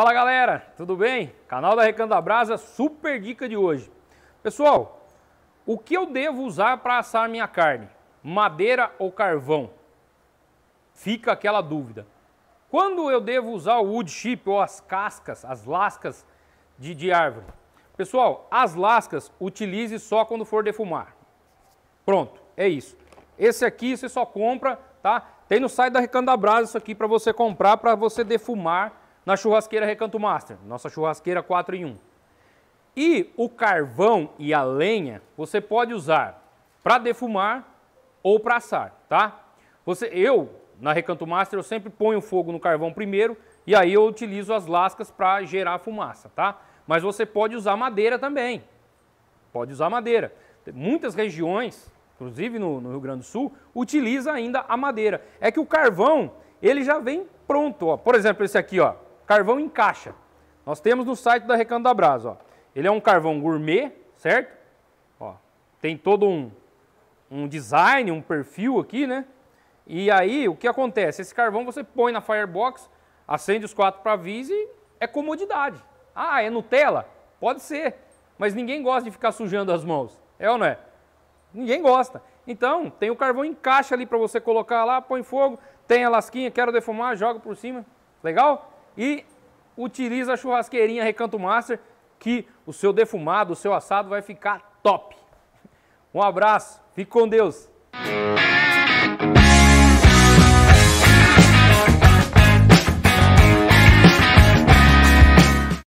Fala galera, tudo bem? Canal da da Brasa, super dica de hoje. Pessoal, o que eu devo usar para assar minha carne? Madeira ou carvão? Fica aquela dúvida. Quando eu devo usar o wood chip ou as cascas, as lascas de, de árvore? Pessoal, as lascas utilize só quando for defumar. Pronto, é isso. Esse aqui você só compra, tá? Tem no site da da Brasa isso aqui para você comprar, para você defumar na churrasqueira Recanto Master, nossa churrasqueira 4 em 1. E o carvão e a lenha você pode usar para defumar ou para assar, tá? Você, eu, na Recanto Master, eu sempre ponho fogo no carvão primeiro e aí eu utilizo as lascas para gerar fumaça, tá? Mas você pode usar madeira também. Pode usar madeira. Muitas regiões, inclusive no, no Rio Grande do Sul, utiliza ainda a madeira. É que o carvão, ele já vem pronto, ó. Por exemplo, esse aqui, ó. Carvão em caixa. Nós temos no site da Recanto da Brasa, ó. Ele é um carvão gourmet, certo? Ó, tem todo um, um design, um perfil aqui, né? E aí, o que acontece? Esse carvão você põe na Firebox, acende os quatro para e é comodidade. Ah, é Nutella? Pode ser. Mas ninguém gosta de ficar sujando as mãos. É ou não é? Ninguém gosta. Então, tem o carvão em caixa ali para você colocar lá, põe fogo, tem a lasquinha, quero defumar, joga por cima. Legal? e utiliza a churrasqueirinha Recanto Master que o seu defumado, o seu assado vai ficar top. Um abraço, fique com Deus.